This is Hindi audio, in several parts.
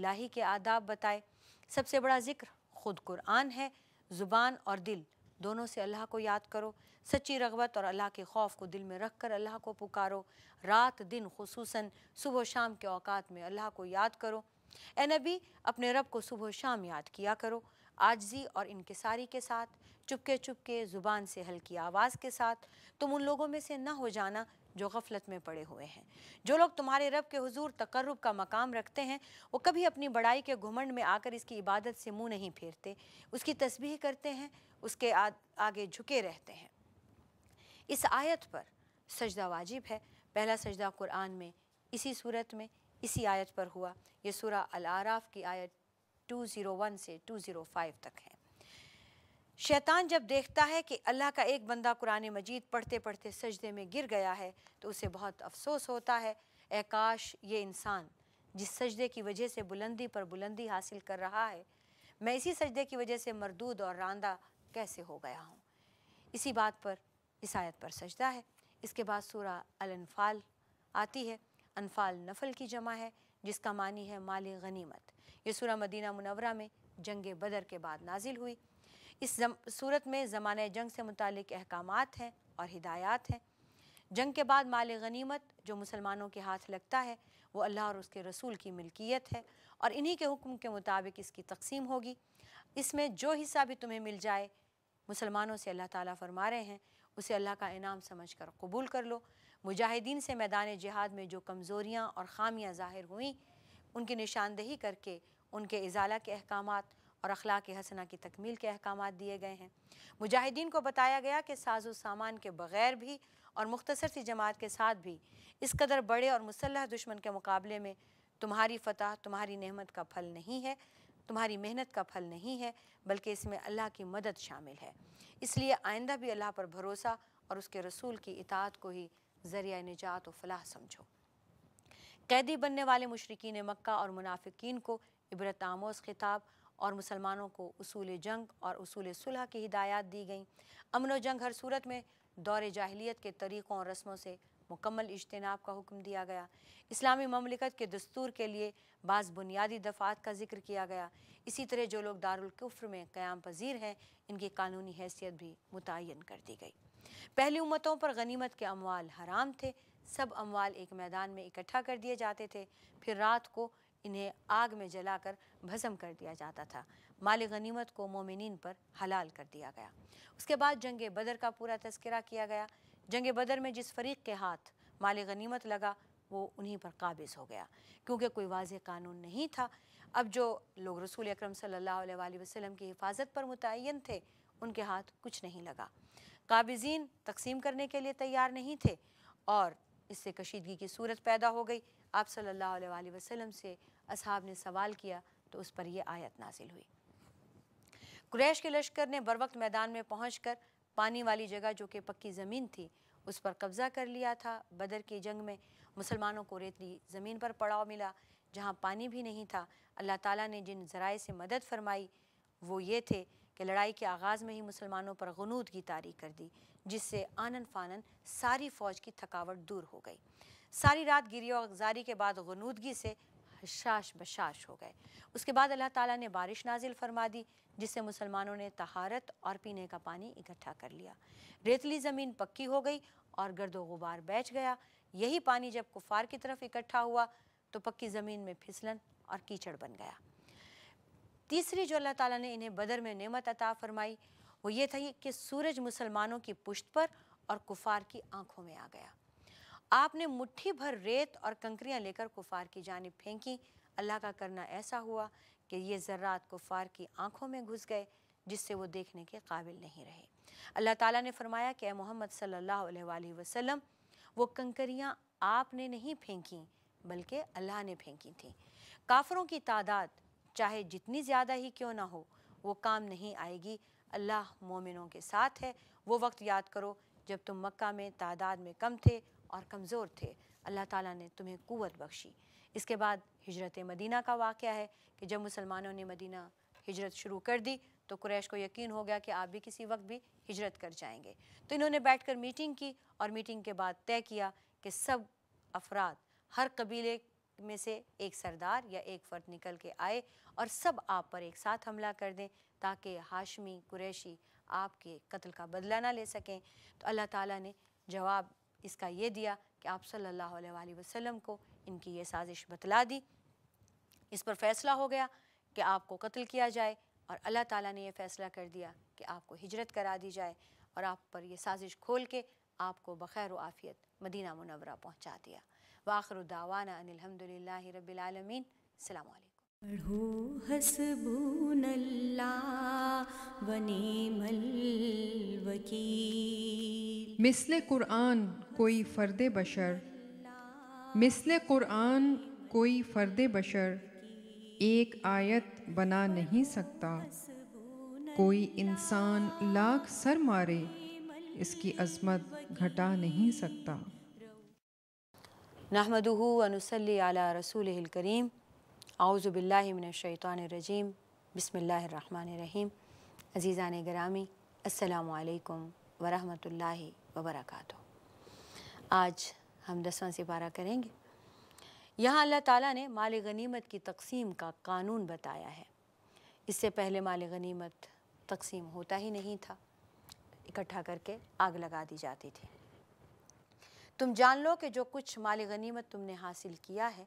इलाही के आदाब बताए सबसे बड़ा ज़िक्र ख़ुद कुरान है ज़ुबान और दिल दोनों से अल्लाह को याद करो सच्ची रगबत और अल्लाह के खौफ को दिल में रख कर अल्लाह को पुकारो रात दिन खसूस सुबह शाम के अवकात में अल्लाह को याद करो ए नबी अपने रब को सुबह शाम याद किया करो आजजी और इनकसारी के साथ चुपके चुपके ज़ुबान से हल्की आवाज़ के साथ तुम उन लोगों में से न हो जाना जो गफलत में पड़े हुए हैं जो लोग तुम्हारे रब के हुजूर तकर्रब का मकाम रखते हैं वो कभी अपनी बड़ाई के घुमंड में आकर इसकी इबादत से मुंह नहीं फेरते उसकी तस्बीह करते हैं उसके आ, आगे झुके रहते हैं इस आयत पर सजदा वाजिब है पहला सजदा कुरान में इसी सूरत में इसी आयत पर हुआ ये सूरा अल आराफ की आयत 201 से 205 तक है शैतान जब देखता है कि अल्लाह का एक बंदा कुरान मजीद पढ़ते पढ़ते सजदे में गिर गया है तो उसे बहुत अफसोस होता है एकाश ये इंसान जिस सजदे की वजह से बुलंदी पर बुलंदी हासिल कर रहा है मैं इसी सजदे की वजह से मरदूद और रांदा कैसे हो गया हूँ इसी बात पर इस आयत पर सजदा है इसके बाद सूरा अनफ़ाल आती है अनफ़ाल नफल की जमा है जिसका मानी है माल गनीमत ये सूरह मदीना मुनवरा में जंग बदर के बाद नाजिल हुई इस सूरत में ज़मान जंग से मुतक अहकाम हैं और हिदायत हैं जंग के बाद माल गनीमत जो मुसलमानों के हाथ लगता है वो अल्लाह और उसके रसूल की मिल्कियत है और इन्हीं के हुक्म के मुताबिक इसकी तकसीम होगी इसमें जो हिस्सा भी तुम्हें मिल जाए मुसलमानों से अल्लाह ताला फरमा रहे हैं उसे अल्लाह का इनाम समझ कर कबूल कर लो मुजाहिदीन से मैदान जिहाद में जो कमज़ोरियाँ और ख़ामियाँ ज़ाहिर हुई उनकी निशानदेही करके उनके इजाला के अहकाम और अखलाक हसना की तकमील के अहकाम दिए गए हैं मुजाहिदीन को बताया गया कि साजो सामान के बग़ैर भी और मुख्तसर सी जमात के साथ भी इस कदर बड़े और मुसलह दुश्मन के मुकाबले में तुम्हारी फतह तुम्हारी नहमत का फल नहीं है तुम्हारी मेहनत का फल नहीं है बल्कि इसमें अल्लाह की मदद शामिल है इसलिए आइंदा भी अल्लाह पर भरोसा और उसके रसूल की इतात को ही ज़रिया निजात व फलाह समझो कैदी बनने वाले मशरकिन मक्का और मुनाफिकीन को इबरत आमोज़ खिताब और मुसलमानों को असूल जंग और असूल सुलह की हिदायत दी गई अमन जंग हर सूरत में दौर जाहलीत के तरीक़ों और रस्मों से मुकम्मल इजतनाब का हुक्म दिया गया इस्लामी ममलिकत के दस्तूर के लिए बाज़ बुनियादी दफ़ात का जिक्र किया गया इसी तरह जो लोग दारुलकुफ्र में क़्याम पजीर हैं इनकी कानूनी हैसियत भी मुतन कर दी गई पहली उम्मतों पर गनीमत के अमवाल हराम थे सब अमवाल एक मैदान में इकट्ठा कर दिए जाते थे फिर रात को इन्हें आग में जलाकर भस्म कर दिया जाता था माल गनीमत को मोमिन पर हलाल कर दिया गया उसके बाद जंग बदर का पूरा तस्करा किया गया जंग बदर में जिस फरीक के हाथ माल गनीमत लगा वो उन्हीं पर काबिज हो गया क्योंकि कोई वाज कानून नहीं था अब जो लोग रसूल अक्रम सल्ला वसलम की हिफाजत पर मुतन थे उनके हाथ कुछ नहीं लगा काबिजीन तकसीम करने के लिए तैयार नहीं थे और इससे कशीदगी की सूरत पैदा हो गई आप सल्लल्लाहु अलैहि वसल्लम से असहाब ने सवाल किया तो उस पर यह आयत नाजिल हुई कुरैश के लश्कर ने बर वक्त मैदान में पहुँच कर पानी वाली जगह जो कि पक्की ज़मीन थी उस पर कब्ज़ा कर लिया था बदर की जंग में मुसलमानों को रेतली ज़मीन पर पड़ाव मिला जहाँ पानी भी नहीं था अल्लाह ताला ने जिन ज़राए से मदद फरमाई वो ये थे कि लड़ाई के आगाज़ में ही मुसलमानों पर गनूद की तारी कर दी जिससे आनन फानन सारी फौज की थकावट दूर हो गई सारी रात गिरी और गजारी के बाद गनूदगी से हशाश बशाश हो गए उसके बाद अल्लाह ताला ने बारिश नाजिल फरमा दी जिससे मुसलमानों ने तहारत और पीने का पानी इकट्ठा कर लिया रेतली ज़मीन पक्की हो गई और गर्द गुबार बैठ गया यही पानी जब कुफार की तरफ इकट्ठा हुआ तो पक्की ज़मीन में फिसलन और कीचड़ बन गया तीसरी जो अल्लाह ताला ने इन्हें बदर में नेमत अता फरमाई वो ये थी कि सूरज मुसलमानों की पुश्त पर और कुफार की आंखों में आ गया आपने मुट्ठी भर रेत और कंकरियां लेकर कुफार की जानब फेंकी अल्लाह का करना ऐसा हुआ कि ये ज़र्रात कुफार की आंखों में घुस गए जिससे वो देखने के काबिल नहीं रहे अल्लाह ताला ने फरमाया कि मोहम्मद सल्लल्लाहु अलैहि वसल्लम वो कंकरियां आपने नहीं फेंकी बल्कि अल्लाह ने फेंकी थी काफरों की तादाद चाहे जितनी ज़्यादा ही क्यों ना हो वो काम नहीं आएगी अल्लाह मोमिनों के साथ है वो वक्त याद करो जब तुम मक्का में तादाद में कम थे और कमज़ोर थे अल्लाह ताला ने तुम्हें कुवत बख्शी इसके बाद हिजरत मदीना का वाक़ है कि जब मुसलमानों ने मदीना हिजरत शुरू कर दी तो कुरैश को यकीन हो गया कि आप भी किसी वक्त भी हिजरत कर जाएंगे तो इन्होंने बैठ कर मीटिंग की और मीटिंग के बाद तय किया कि सब अफराद हर कबीले में से एक सरदार या एक फ़र्द निकल के आए और सब आप पर एक साथ हमला कर दें ताकि हाशमी कुरैशी आपके कत्ल का बदला ना ले सकें तो अल्लाह ताला ने जवाब इसका ये दिया कि आप सल्लल्लाहु अलैहि वसल्लम को इनकी ये साजिश बतला दी इस पर फ़ैसला हो गया कि आपको कत्ल किया जाए और अल्लाह ताला ने यह फ़ैसला कर दिया कि आपको हिजरत करा दी जाए और आप पर यह साजिश खोल के आपको बखैर आफ़ियत मदीना मुनवरा पहुँचा दिया वाखर दावाना अनिलहमदिल्ला रबालमीन अलैक् पढ़ो हसबूनल्ला मिसल कुरान कोई फ़र्द बशर मिसल कुरान कोई फ़र्द बशर एक आयत बना नहीं सकता कोई इंसान लाख सर मारे इसकी अजमत घटा नहीं सकता नहमदहू वनसली आला रसूल करीम आउज़बिल्लिमिनशैतरजीम बसमीम अज़ीज़ान ग्रामी अल्लाम वरहमल वबरक आज हम दसवां सिपारा करेंगे यहाँ अल्लाह ताला ने माल गनीमत की तकसीम का कानून बताया है इससे पहले माल गनीमत तकसीम होता ही नहीं था इकट्ठा करके आग लगा दी जाती थी तुम जान लो कि जो कुछ माल गनीमत तुमने हासिल किया है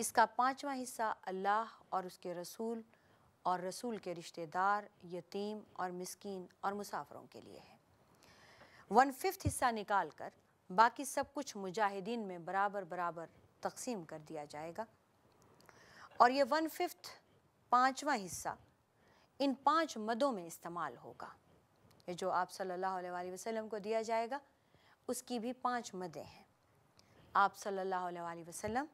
इसका पाँचवा हिस्सा अल्लाह और उसके रसूल और रसूल के रिश्तेदार यतीम और मस्किन और मुसाफरों के लिए है वन फिफ्थ हिस्सा निकाल कर बाकी सब कुछ मुजाहिदीन में बराबर बराबर तकसीम कर दिया जाएगा और ये वन फिफ्थ पाँचवा हिस्सा इन पाँच मदों में इस्तेमाल होगा ये जो आप सल्लल्लाहु अलैहि वसल्लम को दिया जाएगा उसकी भी पाँच मदें हैं आप सल्लल्लाहु अलैहि वसल्लम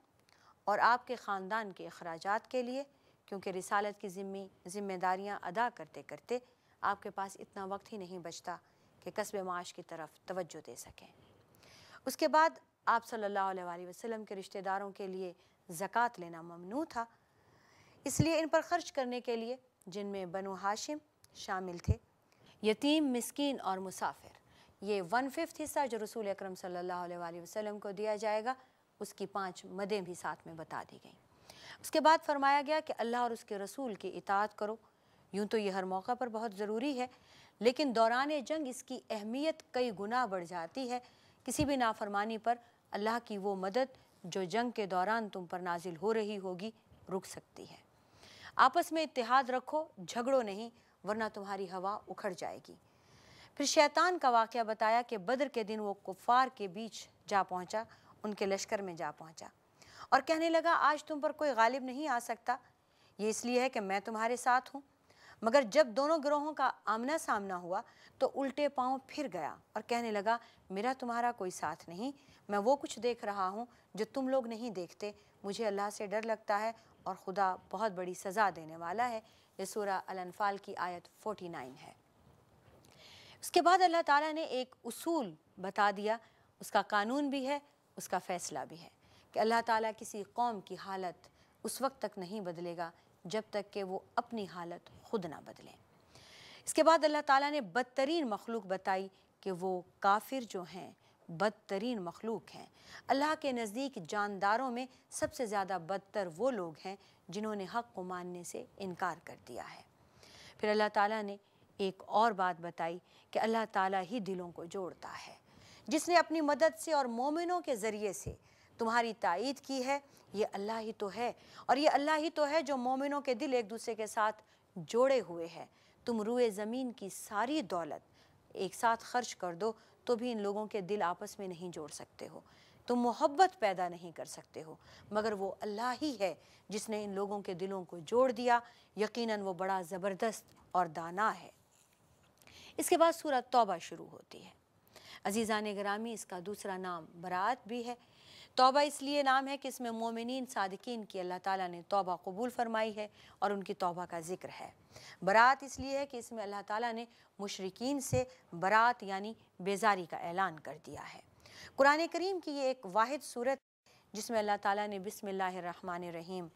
और आपके ख़ानदान के अखराज के लिए क्योंकि रिसालत की ज़िम्मी ज़िम्मेदारियाँ अदा करते करते आपके पास इतना वक्त ही नहीं बचता कि कस्बे माश की तरफ तवज्जो दे सकें उसके बाद आप सल्लल्लाहु अलैहि वसल्लम के रिश्तेदारों के लिए ज़क़़त लेना ममनू था इसलिए इन पर ख़र्च करने के लिए जिनमें बनो हाशिम शामिल थे यतीम मिसकीन और मुसाफिर ये वन फिफ्थ हिस्सा जो रसूल अक्रम वसल्लम को दिया जाएगा उसकी पाँच मदें भी साथ में बता दी गई उसके बाद फरमाया गया कि अल्लाह और उसके रसूल की इतात करो यूँ तो ये हर मौका पर बहुत ज़रूरी है लेकिन दौरान जंग इसकी अहमियत कई गुना बढ़ जाती है किसी भी नाफरमानी पर अल्लाह की वो मदद जो जंग के दौरान तुम पर नाजिल हो रही होगी रुक सकती है आपस में इतिहाद रखो झगड़ो नहीं वरना तुम्हारी हवा उखड़ जाएगी फिर शैतान का वाक़ बताया कि बद्र के दिन वो कुफ़ार के बीच जा पहुँचा उनके लश्कर में जा पहुँचा और कहने लगा आज तुम पर कोई गालिब नहीं आ सकता ये इसलिए है कि मैं तुम्हारे साथ हूँ मगर जब दोनों ग्रोहों का आमना सामना हुआ तो उल्टे पाँव फिर गया और कहने लगा मेरा तुम्हारा कोई साथ नहीं मैं वो कुछ देख रहा हूँ जो तुम लोग नहीं देखते मुझे अल्लाह से डर लगता है और खुदा बहुत बड़ी सज़ा देने वाला है ये सूरा अनफाल की आयत 49 है उसके बाद अल्लाह ताला ने एक उसूल बता दिया उसका कानून भी है उसका फ़ैसला भी है कि अल्लाह ताला किसी कौम की हालत उस वक्त तक नहीं बदलेगा जब तक कि वो अपनी हालत खुद ना बदलें इसके बाद अल्लाह ताला ने बदतरीन मखलूक बताई कि वो काफिर जो हैं बदतरीन मखलूक हैं अल्लाह के नज़दीक जानदारों में सबसे ज़्यादा बदतर वो लोग हैं जिन्होंने हक़ को मानने से इनकार कर दिया है फिर अल्लाह ताला ने एक और बात बताई कि अल्लाह ताला ही दिलों को जोड़ता है जिसने अपनी मदद से और मोमिनों के ज़रिए से तुम्हारी तायद की है ये अल्लाह ही तो है और ये अल्लाह ही तो है जो मोमिनों के दिल एक दूसरे के साथ जोड़े हुए हैं तुम रुए ज़मीन की सारी दौलत एक साथ खर्च कर दो तो भी इन लोगों के दिल आपस में नहीं जोड़ सकते हो तुम मोहब्बत पैदा नहीं कर सकते हो मगर वो अल्लाह ही है जिसने इन लोगों के दिलों को जोड़ दिया यकीनन वो बड़ा ज़बरदस्त और दाना है इसके बाद सूरत तौबा शुरू होती है ने ग्रामी इसका दूसरा नाम बरात भी है तौबा इसलिए नाम है कि इसमें मोमिन सादकिन की अल्लाह ताला ने तौबा कबूल फरमाई है और उनकी तौबा का जिक्र है बरात इसलिए है कि इसमें अल्लाह ताला ने मुशरकिन से बरात यानी बेजारी का ऐलान कर दिया है कुरान करीम की ये एक वाद सूरत जिसमें अल्लाह ताली ने बिसमिल्लाहमान रहीम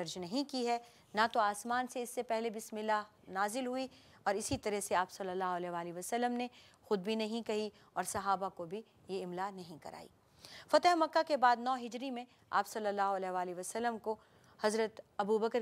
दर्ज नहीं की है ना तो आसमान से इससे पहले बिसमिल्ला नाजिल हुई और इसी तरह से आप सल्लल्लाहु अलैहि वसल्लम ने ख़ुद भी नहीं कही और सहाबा को भी ये इमला नहीं कराई फतेह मक्का के बाद नौ हिजरी में आप सल्लल्लाहु अलैहि वसल्लम को हज़रत अबू बकर की